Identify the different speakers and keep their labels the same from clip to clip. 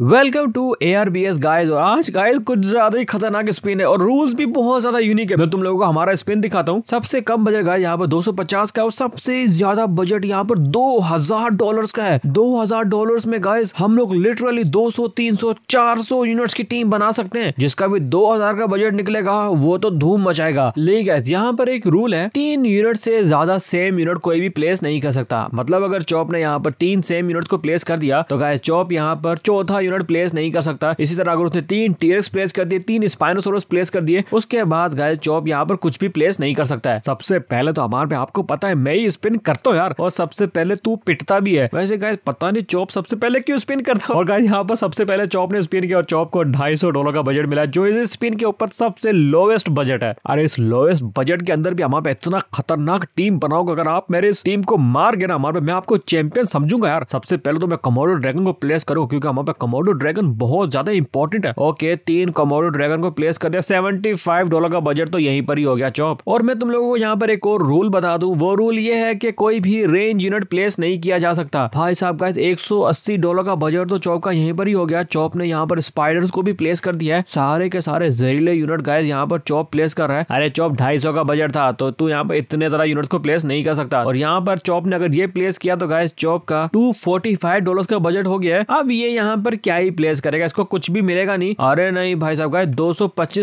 Speaker 1: welcome to A R B S guys और आज guys कुछ ज्यादा ही खतरनाक स्पिन है और रूल्स भी बहुत ज्यादा यूनिक है मैं तुम लोगों को हमारा स्पिन दिखाता हूँ सबसे कम बजट गाइज यहाँ पर 250 का है और सबसे ज्यादा बजट यहाँ पर 2000 डॉलर्स का है 2000 डॉलर्स में गाइज हम लोग लिटरली 200 300 400 यूनिट्स की टीम बना सकते हैं जिसका भी दो का बजट निकलेगा वो तो धूम मचाएगा लेकिन गाइज यहाँ पर एक रूल है तीन यूनिट से ज्यादा सेम यूनिट कोई भी प्लेस नहीं कर सकता मतलब अगर चौप ने यहाँ पर तीन सेम यूनिट को प्लेस कर दिया तो गाय चौप यहाँ पर चौथा यूनिट प्लेस नहीं कर सकता इसी तरह अगर उसने तीन टीरेक्स प्लेस कर दिए तीन स्पाइनोसोरस प्लेस कर दिए उसके बाद गाय चौप यहाँ पर कुछ भी प्लेस नहीं कर सकता है सबसे पहले तो हमारे आपको पता है मैं ही स्पिन करता हूँ यार और सबसे पहले तू पिटता भी है वैसे गाय पता नहीं चौप सबसे पहले क्यों स्पिन करता और गाय यहाँ पर सबसे पहले चौप ने स्पिन किया और चौप को ढाई डॉलर का बजट मिला जो इस स्पिन के ऊपर सबसे लोवेस्ट बजट है अरे इस लोवेस्ट बजट के अंदर भी हमारे इतना खतरनाक टीम बनाओगे अगर आप मेरे इस टीम को मार गए ना हमारे मैं आपको चैंपियन समझूंगा यार सबसे पहले तो मैं कमोडो ड्रैगन को प्लेस करूँ क्योंकि हमारे पे कमोडो कमोडो ड्रैगन बहुत ज्यादा इंपॉर्टेंट है ओके तीन कमोडो ड्रैगन को प्लेस कर दिया सेवेंटी फाइव डॉलर का बजट तो यहीं पर ही हो गया चौप और मैं तुम लोगों को यहाँ पर एक और रूल बता दू वो रूल ये है की कोई भी रेंज यूनिट प्लेस नहीं किया जा सकता भाई साहब का एक डॉलर का बजट तो चौप का यहीं पर ही हो गया चौप ने यहाँ पर स्पाइडर्स को भी प्लेस कर दिया है सारे के सारे जहरीले यूनिट गाइस यहाँ पर चौप प्लेस कर रहा है अरे चौप ढाई का बजट था तो तू यहाँ पर इतने ज्यादा यूनिट को प्लेस नहीं कर सकता और यहाँ पर चौप ने अगर ये प्लेस किया तो गाइस चौप का टू फोर्टी फाइव डॉलर का बजट हो गया है अब ये यहाँ पर क्या ही प्लेस करेगा इसको कुछ भी मिलेगा नहीं अरे नहीं भाई साहब का दो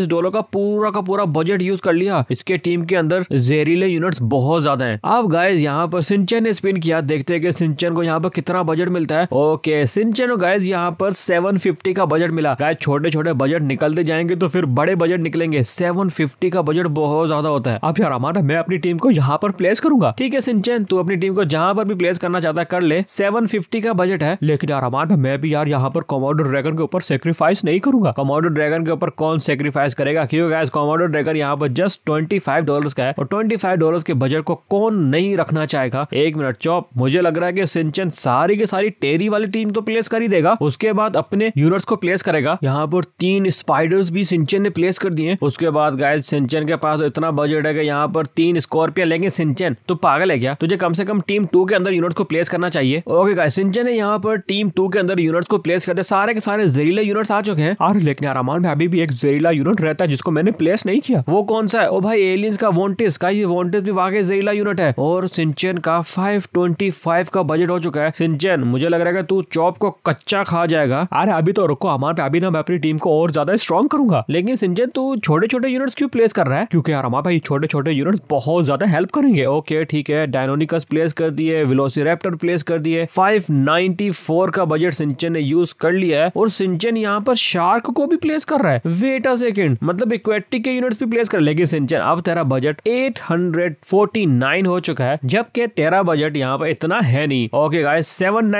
Speaker 1: डॉलर का पूरा का पूरा बजट यूज कर लिया इसके टीम के अंदर जहरीले यूनिट्स बहुत ज्यादा है अब गाइज यहाँ पर सिंचन ने स्पिन किया देखते हैं कि सिंचन को यहाँ पर कितना बजट मिलता है ओके सिंचन गाइज यहाँ पर सेवन का बजट मिला गाइज छोटे छोटे बजट निकलते जाएंगे तो फिर बड़े बजट निकलेंगे सेवन का बजट बहुत ज्यादा होता है अब यार हमारा मैं अपनी टीम को यहाँ पर प्लेस करूंगा ठीक है सिंचन तू अपनी टीम को जहाँ पर भी प्लेस करना चाहता है कर ले सेवन का बजट है लेकिन यार हमारा मैं भी यार यहाँ पर कॉमोडो ड्रैगन के ऊपर सेक्रीफाइस नहीं करूंगा कॉमोडो ड्रैगन के ऊपर कौन सेक्रीफाइस करेगा क्योंकि गैस कॉमोडो ड्रैगन यहाँ पर जस्ट ट्वेंटी फाइव डॉलर का है और ट्वेंटी फाइव डॉलर के बजट को कौन नहीं रखना चाहेगा एक मिनट चौप मुझे लग रहा है की सिंचन सारी की सारी टेरी वाली टीम तो प्लेस कर ही देगा उसके बाद अपने यूनर्स को प्लेस करेगा यहाँ पर तीन स्पाइडर्स भी सिंचन ने प्लेस कर दिए उसके बाद गाय सिंचन के पास इतना बजट है कि यहाँ पर तीन स्कॉर्पियो लेंगे सिंचन तो पागल है क्या तुझे कम से कम टीम टू के अंदर यूनिट्स को प्लेस करना चाहिए ओके गाय सिंचन ने यहाँ पर टीम टू के अंदर यूनिट्स को प्लेस कर होते सारे के सारे जहरीले यूनिट्स आ चुके हैं और लेकिन आरामान में अभी भी एक जहरीला यूनिट रहता है जिसको मैंने प्लेस नहीं किया वो कौन सा है ओ भाई एलियंस का वोल्टेज का ये वोल्टेज भी वाकई जहरीला यूनिट है और सिंचन का फाइव ट्वेंटी फाइव का बजट हो चुका है सिंचन मुझे लग रहा है तू चौप को कच्चा खा जाएगा अरे अभी तो रुको अरमान पे अभी ना मैं अपनी टीम को और ज्यादा स्ट्रॉन्ग करूंगा लेकिन सिंचन तू छोटे छोटे यूनिट्स क्यों प्लेस कर रहा है क्योंकि अरमा भाई छोटे छोटे यूनिट्स बहुत ज्यादा हेल्प करेंगे ओके ठीक है डायनोनिकस प्लेस कर दिए विलोसी रेप्टर प्लेस कर दिए फाइव नाइनटी फोर का बजट सिंचन ने यूज कर कर लिया है और सिंचन यहाँ पर शार्क को भी प्लेस कर रहा है वेट अ सेकेंड मतलब इक्वेटिक के यूनिट्स भी प्लेस कर लेकिन सिंचन अब तेरा बजट एट हो चुका है जबकि तेरा बजट यहाँ पर इतना है नहीं ओके गाय सेवन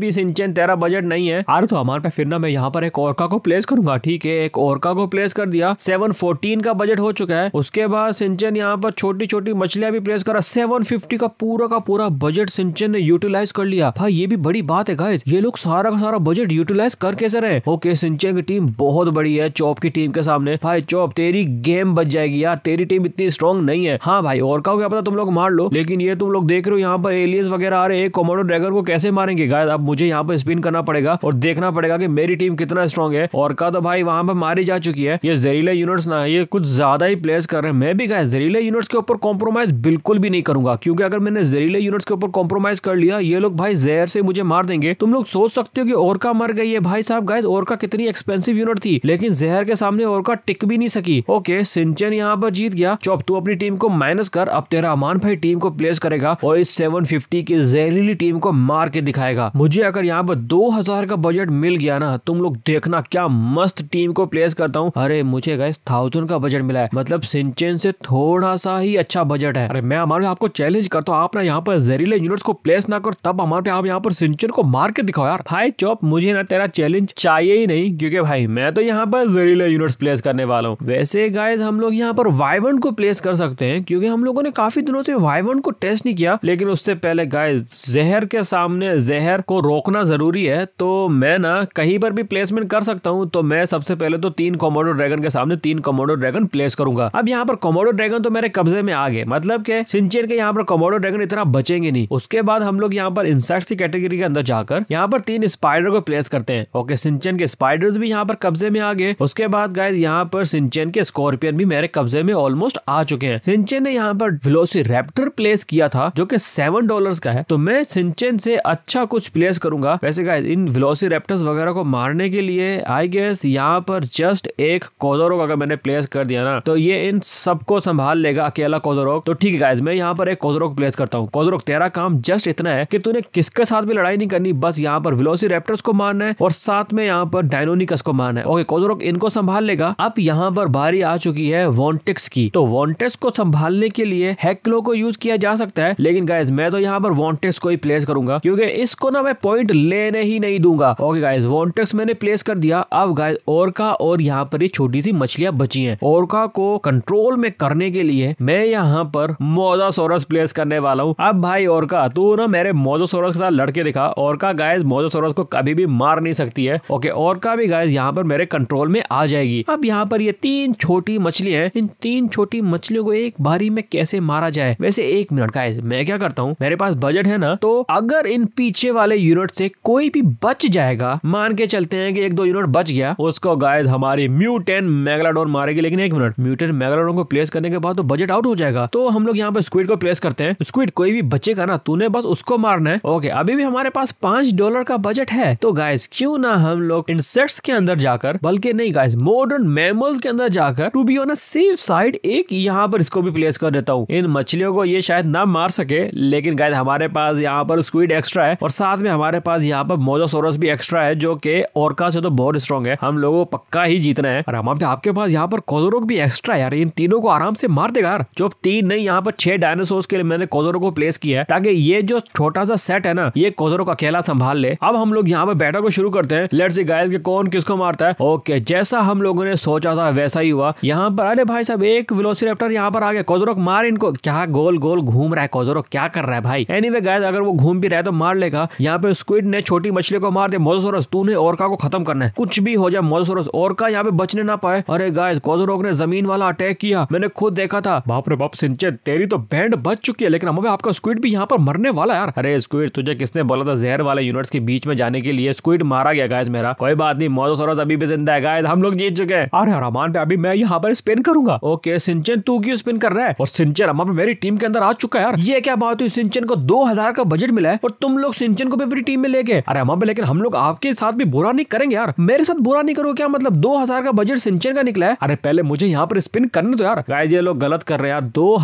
Speaker 1: भी सिंचन तेरा बजट नहीं है अरे तो हमारे पे फिर ना मैं यहाँ पर एक ओरका को प्लेस करूंगा ठीक है एक ओरका को प्लेस कर दिया सेवन फोर्टीन का बजट हो चुका है उसके बाद सिंचन यहाँ पर छोटी छोटी मछलियां भी प्लेस करा सेवन फिफ्टी का पूरा का पूरा बजट सिंचन ने यूटिलाइज कर लिया भाई ये भी बड़ी बात है गाइस ये लोग सारा का सारा बजट यूटिलाइज कर कैसे रहे ओके सिंचिया की टीम बहुत बड़ी है चौप की टीम के सामने भाई चौप तेरी गेम बच जाएगी यार तेरी टीम इतनी स्ट्रॉन्ग नहीं है हाँ भाई और का क्या पता तुम लोग मार लो लेकिन ये तुम लोग देख रहे हो यहाँ पर एलियस वगैरह आ रहे हैं कोमोडो ड्रैगन को कैसे मारेंगे गाय अब मुझे यहाँ पर स्पिन करना पड़ेगा और देखना पड़ेगा की मेरी टीम कितना स्ट्रॉन्ग है और का तो भाई वहां पर मारी जा चुकी है ये जहरीले यूनिट्स ना ये कुछ ज्यादा ही प्लेस कर रहे हैं मैं भी गाय जहरीले यूनिट्स के ऊपर कॉम्प्रोमाइज बिल्कुल भी नहीं करूंगा क्योंकि अगर मैंने जहरीले यूनिट्स के ऊपर कॉम्प्रोमाइज कर लिया ये लोग भाई जहर से मुझे मार देंगे तुम लोग सोच सकते हो कि और का मर गई है भाई साहब गाइज ओरका कितनी एक्सपेंसिव यूनिट थी लेकिन जहर के सामने ओरका टिक भी नहीं सकी ओके सिंचन यहाँ पर जीत गया चौप तू अपनी टीम को माइनस कर अब तेरा अमान भाई टीम को प्लेस करेगा और इस 750 की जहरीली टीम को मार के दिखाएगा मुझे अगर यहाँ पर 2000 का बजट मिल गया ना तुम लोग देखना क्या मस्त टीम को प्लेस करता हूँ अरे मुझे गए थाउजेंड का बजट मिला है मतलब सिंचन से थोड़ा सा ही अच्छा बजट है अरे मैं हमारे आपको चैलेंज करता हूँ आप ना यहाँ पर जहरीले यूनिट्स को प्लेस ना कर तब हमारे आप यहाँ पर सिंचन को मार के दिखाओ यार भाई चौप मुझे ना बिना तेरा चैलेंज चाहिए ही नहीं क्योंकि भाई मैं तो यहाँ पर जहरीले यूनिट्स प्लेस करने वाला हूँ वैसे गाइज हम लोग यहाँ पर वाइवंट को प्लेस कर सकते हैं क्योंकि हम लोगों ने काफी दिनों से वाइवंट को टेस्ट नहीं किया लेकिन उससे पहले गाइज जहर के सामने जहर को रोकना जरूरी है तो मैं ना कहीं पर भी प्लेसमेंट कर सकता हूँ तो मैं सबसे पहले तो तीन कॉमोडो ड्रैगन के सामने तीन कॉमोडो ड्रैगन प्लेस करूंगा अब यहाँ पर कॉमोडो ड्रैगन तो मेरे कब्जे में आ गए मतलब के सिंचेन के यहाँ पर कॉमोडो ड्रैगन इतना बचेंगे नहीं उसके बाद हम लोग यहाँ पर इंसेक्ट की कैटेगरी के अंदर जाकर यहाँ पर तीन स्पाइडर को प्लेस करते हैं ओके सिंचन के स्पाइडर्स भी यहाँ पर कब्जे में आ गए उसके बाद गाय यहाँ पर सिंचन के स्कॉर्पियन भी मेरे कब्जे में ऑलमोस्ट आ चुके हैं सिंचन ने यहाँ पर विलोसी रेप्टर प्लेस किया था जो की सेवन डॉलर का है तो मैं सिंचन से अच्छा कुछ प्लेस करूंगा वैसे गाय इन विलोसी रैप्टर्स वगैरह को मारने के लिए आई गेस यहाँ पर जस्ट एक कोजोरोग अगर मैंने प्लेस कर दिया ना तो ये इन सबको संभाल लेगा अकेला कोजोरोग तो ठीक है गाइज मैं यहाँ पर एक कोजोरोग प्लेस करता हूँ कोजोरोग तेरा काम जस्ट इतना है कि तूने किसके साथ भी लड़ाई नहीं करनी बस यहाँ पर विलोसी रेप्टर्स को मार कमान है और साथ में यहाँ पर डायनोनिकस को कमान है ओके कोजोरोक इनको संभाल लेगा अब यहाँ पर बारी आ चुकी है वॉन्टेक्स की तो वॉन्टेक्स को संभालने के लिए हैकलो को यूज किया जा सकता है लेकिन गाइज मैं तो यहाँ पर वॉन्टेक्स को ही प्लेस करूंगा क्योंकि इसको ना मैं पॉइंट लेने ही नहीं दूंगा ओके गाइज वॉन्टेक्स मैंने प्लेस कर दिया अब गाइज का और यहाँ पर ही छोटी सी मछलियां बची हैं का को कंट्रोल में करने के लिए मैं यहाँ पर मोजासोरस प्लेस करने वाला हूँ अब भाई और का तू ना मेरे मोजोसोरस के साथ लड़के दिखा और ओरका गाइज मोजोसोरस को कभी भी मार नहीं सकती है ओके और का भी गाइस यहाँ पर मेरे कंट्रोल में आ जाएगी अब यहाँ पर ये तीन छोटी मछली है इन तीन छोटी मछलियों को एक बारी में कैसे मारा जाए वैसे एक मिनट गाइस मैं क्या करता हूँ मेरे पास बजट है ना तो अगर इन पीछे वाले यूनिट से कोई भी बच जाएगा मान के चलते हैं कि एक दो यूनिट बच गया उसको गायद हमारी म्यूटेन मेगलाडोन मारेगी लेकिन एक मिनट म्यूटेन मेगलाडोन को प्लेस करने के बाद तो बजट आउट हो जाएगा तो हम लोग यहाँ पर स्क्विड को प्लेस करते हैं स्क्विड कोई भी बचेगा ना तूने बस उसको मारना है ओके अभी भी हमारे पास पांच डॉलर का बजट है तो गाय गाइस क्यों ना हम लोग इंसेक्ट्स के अंदर जाकर बल्कि नहीं गाइस मॉडर्न मैमल्स के अंदर जाकर to be on a safe side एक यहाँ पर इसको भी प्लेस कर देता हूँ इन मछलियों को ये शायद ना मार सके लेकिन गाइस हमारे पास यहाँ पर स्क्विड एक्स्ट्रा है और साथ में हमारे पास यहाँ पर मोजोसोरस भी एक्स्ट्रा है जो कि ओरका से तो बहुत स्ट्रॉन्ग है हम लोगों को पक्का ही जीतना है और हमारे आपके पास यहाँ पर कोजोरोग भी एक्स्ट्रा है यार इन तीनों को आराम से मार देगा यार जो तीन नहीं यहाँ पर छह डायनासोर के लिए मैंने कोजोरो को प्लेस किया है ताकि ये जो छोटा सा सेट है ना ये कोजोरो का अकेला संभाल ले अब हम लोग यहाँ पर बैठो को शुरू करते हैं लेट सी गाइस कि कौन किसको मारता है ओके जैसा हम लोगों ने सोचा था वैसा ही हुआ यहाँ पर अरे भाई साहब एक विलोसिरेप्टर यहाँ पर आ गया कोजरोक मार इनको क्या गोल गोल घूम रहा है कोजोरोक क्या कर रहा है भाई एनी anyway, गाइस अगर वो घूम भी रहा है तो मार लेगा यहाँ पे स्क्विड ने छोटी मछली को मार दिया मोजोसोरस तूने ओरका को खत्म करना है कुछ भी हो जाए मोजोसोरस ओरका यहाँ पे बचने ना पाए अरे गाइस कोजोरोक ने जमीन वाला अटैक किया मैंने खुद देखा था बाप रे बाप सिंचे तेरी तो बैंड बच चुकी है लेकिन हमें आपका स्क्विड भी यहाँ पर मरने वाला यार अरे स्क्विड तुझे किसने बोला था जहर वाले यूनिट्स के बीच में जाने के लिए स्क्विड स्क्विड मारा गया गायज मेरा कोई बात नहीं मोजोसोरस अभी भी जिंदा है गायज हम लोग जीत चुके हैं अरे रमान पे अभी मैं यहाँ पर स्पिन करूंगा ओके सिंचन तू क्यों स्पिन कर रहा है और सिंचन रमान पे मेरी टीम के अंदर आ चुका है यार ये क्या बात हुई सिंचन को दो हजार का बजट मिला है और तुम लोग सिंचन को भी अपनी टीम में लेके अरे रमान पे लेकिन हम लोग आपके साथ भी बुरा नहीं करेंगे यार मेरे साथ बुरा नहीं करो क्या मतलब दो का बजट सिंचन का निकला है अरे पहले मुझे यहाँ पर स्पिन करने दो यार गायज ये लोग गलत कर रहे हैं यार दो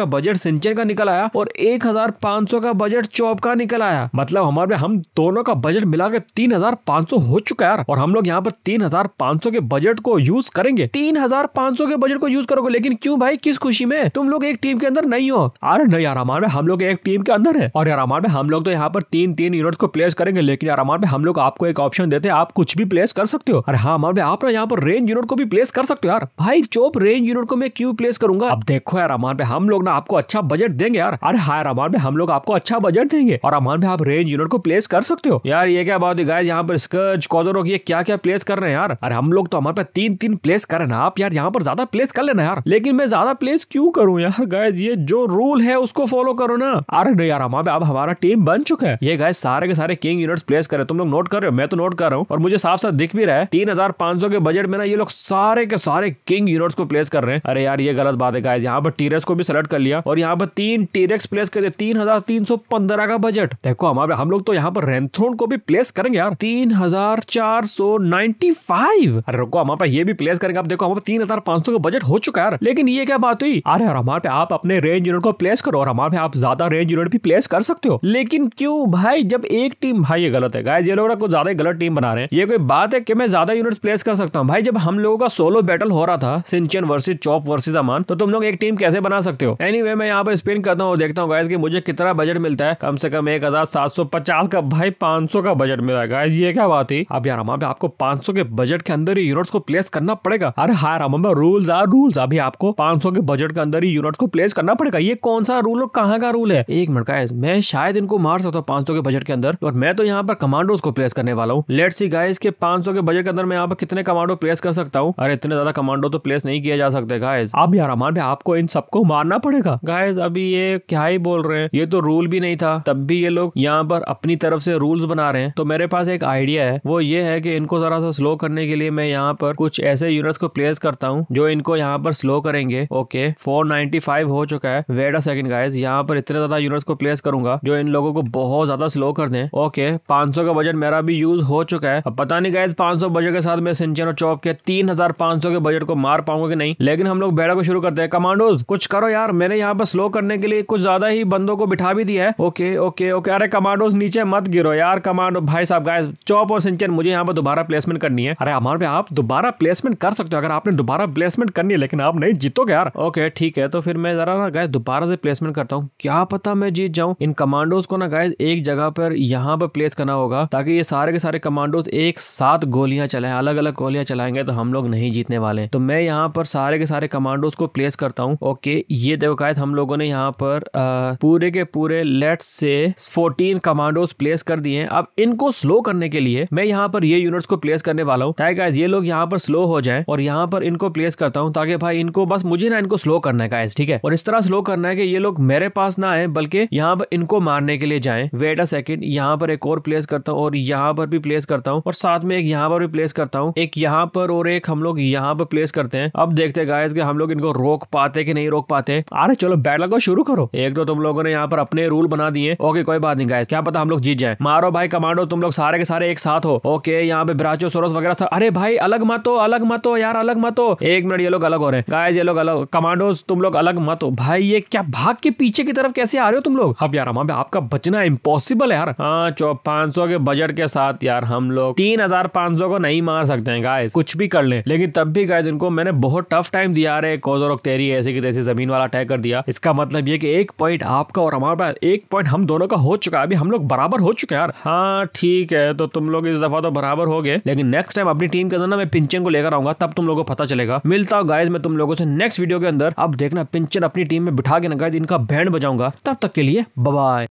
Speaker 1: का बजट सिंचन का निकल आया और एक का बजट चौप का निकल आया मतलब हमारे हम दोनों का बजट मिला के तीन 3500 हो चुका है यार और हम लोग यहाँ पर 3500 के बजट को यूज करेंगे 3500 के बजट को यूज करोगे लेकिन क्यों भाई किस खुशी में तुम लोग एक टीम के अंदर नहीं हो अरे नहीं यार हमारे हम लोग एक टीम के अंदर है और यार हमारे हम लोग तो यहाँ पर तीन तीन यूनिट को प्लेस करेंगे लेकिन यार हमारे हम लोग आपको एक ऑप्शन देते हैं आप कुछ भी प्लेस कर सकते हो अरे हाँ हमारे आप ना यहाँ पर रेंज यूनिट को भी प्लेस कर सकते हो यार भाई चोप रेंज यूनिट को मैं क्यों प्लेस करूंगा अब देखो यार हमारे हम लोग ना आपको अच्छा बजट देंगे यार अरे हाँ यार हमारे हम लोग आपको अच्छा बजट देंगे और हमारे आप रेंज यूनिट को प्लेस कर सकते हो यार ये क्या बात है यहाँ पर स्कर्च कॉजर ये क्या क्या प्लेस कर रहे हैं यार अरे हम लोग तो हमारे पास तीन तीन प्लेस कर रहे ना आप यार यहाँ पर ज्यादा प्लेस कर लेना यार लेकिन मैं ज्यादा प्लेस क्यों करूँ यार गायज ये जो रूल है उसको फॉलो करो ना अरे नहीं यार हमारे अब हमारा टीम बन चुका है ये गाय सारे के सारे किंग यूनिट्स प्लेस कर रहे तुम लोग नोट कर रहे हो मैं तो नोट कर रहा हूँ और मुझे साफ साफ दिख भी रहा है तीन के बजट में ना ये लोग सारे के सारे किंग यूनिट्स को प्लेस कर रहे हैं अरे यार ये गलत बात है गाइज यहाँ पर टीरेक्स को भी सेलेक्ट कर लिया और यहाँ पर तीन टीरेक्स प्लेस कर दिया तीन हजार तीन सौ पंद्रह का बजट देखो हमारे हम लोग तो यहाँ पर रेंथ्रोन को भी प्लेस करेंगे यार हजार तीन हजार चार सौ नाइन्टी फाइव अरे रुको हमारे पास ये भी प्लेस करेंगे आप देखो हमारे तीन हजार पांच सौ का बजट हो चुका है लेकिन ये क्या बात हुई अरे और हमारे पे आप अपने रेंज यूनिट को प्लेस करो और हमारे पे आप ज्यादा रेंज यूनिट भी प्लेस कर सकते हो लेकिन क्यों भाई जब एक टीम भाई ये गलत है गाइस ये लोग ना कुछ ज्यादा गलत टीम बना रहे हैं ये कोई बात है कि मैं ज्यादा यूनिट प्लेस कर सकता हूँ भाई जब हम लोगों का सोलो बैटल हो रहा था सिंचन वर्सेज चौप वर्सेज अमान तो तुम लोग एक टीम कैसे बना सकते हो एनी anyway, मैं यहाँ पर स्पिन करता हूँ देखता हूँ कि की मुझे कितना बजट मिलता है कम से कम एक हजार सात सौ पचास का भाई पांच सौ का बजट मिला ये क्या बात है अब यार हमारे आपको 500 के बजट के अंदर ही यूनिट्स को प्लेस करना पड़ेगा अरे हाँ हमारे रूल्स आर रूल्स अभी आपको 500 के बजट के अंदर ही यूनिट्स को प्लेस करना पड़ेगा ये कौन सा रूल और कहाँ का रूल है एक मिनट गाइस मैं शायद इनको मार सकता हूँ पांच के बजट के अंदर और मैं तो यहाँ पर कमांडोज को प्लेस करने वाला हूँ लेट सी गाइस के पांच के बजट के अंदर मैं यहाँ पर कितने कमांडो प्लेस कर सकता हूँ अरे इतने ज्यादा कमांडो तो प्लेस नहीं किया जा सकते गाइस अब यार हमारे आपको इन सबको मारना पड़ेगा गाइस अभी ये क्या ही बोल रहे हैं ये तो रूल भी नहीं था तब भी ये लोग यहाँ पर अपनी तरफ से रूल्स बना रहे हैं तो मेरे पास पास एक आइडिया है वो ये है कि इनको जरा सा स्लो करने के लिए मैं यहाँ पर कुछ ऐसे यूनिट्स को प्लेस करता हूँ जो इनको यहाँ पर स्लो करेंगे ओके फोर हो चुका है वेट अ सेकंड गाइस यहाँ पर इतने ज्यादा यूनिट्स को प्लेस करूंगा जो इन लोगों को बहुत ज्यादा स्लो कर दें ओके 500 का बजट मेरा भी यूज हो चुका है अब पता नहीं गाइस 500 बजट के साथ मैं सिंचन और चौक के 3500 के बजट को मार पाऊंगा कि नहीं लेकिन हम लोग बेड़ा को शुरू करते हैं कमांडोज कुछ करो यार मैंने यहाँ पर स्लो करने के लिए कुछ ज्यादा ही बंदों को बिठा भी दिया है ओके ओके ओके अरे कमांडोज नीचे मत गिरो यार कमांडो भाई साहब गाइस चौप और सिंचन मुझे यहाँ पर दोबारा प्लेसमेंट करनी है अरे हमारे पे आप दोबारा प्लेसमेंट कर सकते हो अगर आपने दोबारा प्लेसमेंट करनी है लेकिन आप नहीं जीतोगे यार ओके ठीक है तो फिर मैं जरा ना गाय दोबारा से प्लेसमेंट करता हूँ क्या पता मैं जीत जाऊँ इन कमांडोज को ना गाय एक जगह पर यहाँ पर प्लेस करना होगा ताकि ये सारे के सारे कमांडोज एक साथ गोलियां चलाएं अलग अलग गोलियां चलाएंगे तो हम लोग नहीं जीतने वाले तो मैं यहाँ पर सारे के सारे कमांडोज को प्लेस करता हूँ ओके ये देखो गायद हम लोगों ने यहाँ पर पूरे के पूरे लेट से फोर्टीन कमांडोज प्लेस कर दिए अब इनको स्लो करने के लिए मैं यहाँ पर ये यूनिट्स को प्लेस करने वाला हूँ ताकि ये लोग यहाँ पर स्लो हो जाए और यहाँ पर इनको प्लेस करता हूँ ताकि भाई इनको बस मुझे ना इनको स्लो करना है गाइज ठीक है और इस तरह स्लो करना है कि ये लोग मेरे पास ना आए बल्कि यहाँ पर इनको मारने के लिए जाए वेट अ सेकंड यहाँ पर एक और प्लेस करता हूँ और यहाँ पर भी प्लेस करता हूँ और साथ में एक यहाँ पर भी प्लेस करता हूँ एक यहाँ पर और एक हम लोग यहाँ पर प्लेस करते हैं अब देखते हैं गाइज कि हम लोग इनको रोक पाते कि नहीं रोक पाते अरे चलो बैट लगो शुरू करो एक तो तुम लोगों ने यहाँ पर अपने रूल बना दिए ओके कोई बात नहीं गाइज क्या पता हम लोग जीत जाए मारो भाई कमांडो तुम लोग सारे सारे के सारे एक साथ हो ओके यहाँ पे ब्राचो सोरस वगैरह सब अरे भाई अलग मत हो अलग मत हो यार अलग मत हो एक मिनट ये लोग अलग हो रहे हैं गाइस ये लोग अलग कमांडो तुम लोग अलग मत हो भाई ये क्या भाग के पीछे की तरफ कैसे आ रहे हो तुम लोग अब यार हमारे आपका बचना इम्पोसिबल है यार हाँ चो पांच के बजट के साथ यार हम लोग तीन हजार पांच सौ को नहीं मार सकते हैं गाय कुछ भी कर ले लेकिन तब भी गाय जिनको मैंने बहुत टफ टाइम दिया रहे कोजोर तेरी ऐसे की तैसे जमीन वाला अटैक कर दिया इसका मतलब ये कि एक पॉइंट आपका और हमारे पास एक पॉइंट हम दोनों का हो चुका है अभी हम लोग बराबर हो चुके हैं यार हाँ ठीक है गए तो तुम लोग इस दफा तो बराबर हो गए लेकिन नेक्स्ट टाइम अपनी टीम के अंदर ना मैं पिंचन को लेकर आऊंगा तब तुम लोगों को पता चलेगा मिलता हूँ गाइज मैं तुम लोगों से नेक्स्ट वीडियो के अंदर अब देखना पिंचन अपनी टीम में बिठा के ना गाइज इनका बैंड बजाऊंगा तब तक के लिए बाय